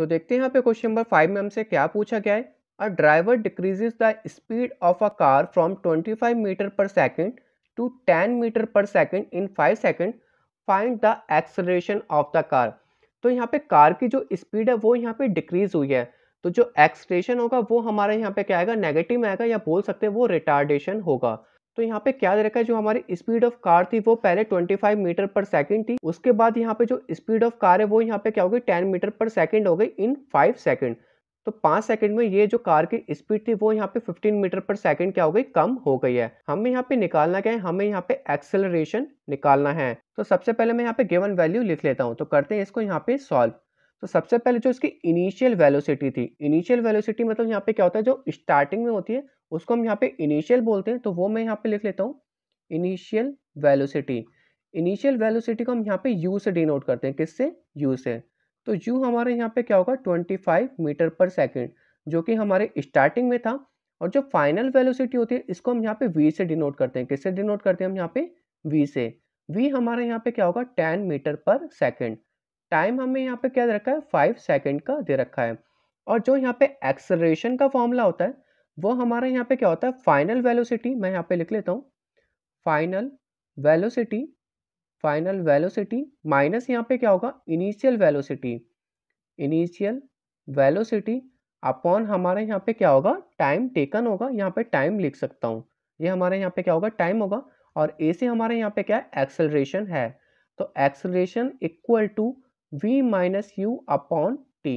तो देखते हैं यहाँ पे क्वेश्चन नंबर फाइव में हमसे क्या पूछा गया है a driver decreases the speed of a car from 25 metre per second to 10 metre per second in 5 second find the acceleration of the car तो यहाँ पे कार की जो स्पीड है वो यहाँ पे डिक्रीज हुई है तो जो एक्सलेशन होगा वो हमारे यहाँ पे क्या आएगा नेगेटिव आएगा या बोल सकते हैं वो रिटार्डेशन होगा तो यहाँ पे क्या दे रखा है जो हमारी स्पीड ऑफ कार थी वो पहले 25 मीटर पर सेकंड थी उसके बाद यहाँ पे जो स्पीड ऑफ कार है वो यहाँ पे क्या हो गई 10 मीटर पर सेकंड हो गई इन 5 सेकंड तो पाँच सेकंड में ये जो कार की स्पीड थी वो यहाँ पे 15 मीटर पर सेकंड क्या हो गई कम हो गई है हमें यहाँ पे निकालना क्या है हमें यहाँ पे एक्सेलरेशन निकालना है तो सबसे पहले मैं यहाँ पे गेवन वैल्यू लिख लेता हूँ तो करते हैं इसको यहाँ पे सॉल्व तो सबसे पहले जो इसकी इनिशियल वेलोसिटी थी इनिशियल वेलोसिटी मतलब यहाँ पे क्या होता है जो स्टार्टिंग में होती है उसको हम यहाँ पे इनिशियल बोलते हैं तो वो मैं यहाँ पे लिख लेता हूँ इनिशियल वेलोसिटी इनिशियल वेलोसिटी को हम यहाँ पे यू से डिनोट करते हैं किससे यू से तो यू हमारे यहाँ पे क्या होगा 25 मीटर पर सेकेंड जो कि हमारे स्टार्टिंग में था और जो फाइनल वेलोसिटी होती है इसको हम यहाँ पे वी से डिनोट करते हैं किससे डिनोट करते हैं हम यहाँ पे वी से वी हमारे यहाँ पे क्या होगा ten metre per second time हमें यहाँ पे क्या दे रखा है फाइव सेकेंड का दे रखा है और जो यहाँ पे एक्सलरेशन का फॉर्मूला होता है वो हमारे यहाँ पे क्या होता है फाइनल वेलोसिटी मैं यहाँ पे लिख लेता हूँ final velocity final velocity minus यहाँ पे क्या होगा initial velocity initial velocity upon हमारे यहाँ पे क्या होगा टाइम टेकन होगा यहाँ पे टाइम लिख सकता हूँ ये यह हमारे यहाँ पे क्या होगा टाइम होगा और ए से हमारे यहाँ पे क्या है एक्सेलरेशन है तो acceleration equal to v minus u upon t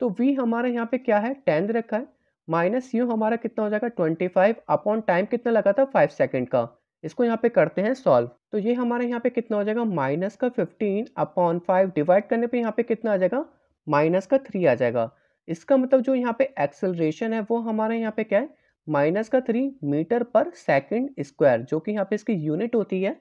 तो वी हमारे यहाँ पे क्या है टेंथ रखा है माइनस यू हमारा कितना हो जाएगा ट्वेंटी फाइव अपॉन टाइम कितना लगा था फाइव सेकेंड का इसको यहाँ पे करते हैं सॉल्व तो ये हमारे यहाँ पे कितना हो जाएगा माइनस का फिफ्टीन अपॉन फाइव डिवाइड करने पे यहाँ पे कितना आ जाएगा माइनस का थ्री आ जाएगा इसका मतलब जो यहाँ पे एक्सेलरेशन है वो हमारे यहाँ पे क्या है माइनस का three metre per second square जो कि यहाँ पे इसकी यूनिट होती है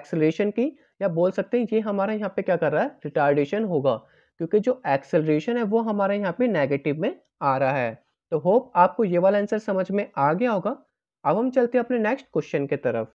एक्सेलरेशन की या बोल सकते हैं ये हमारा यहाँ पे क्या कर रहा है रिटार्डेशन होगा क्योंकि जो एक्सेलरेशन है वो हमारे यहाँ पे नेगेटिव में आ रहा है तो होप आपको ये वाला आंसर समझ में आ गया होगा अब हम चलते हैं अपने नेक्स्ट क्वेश्चन के तरफ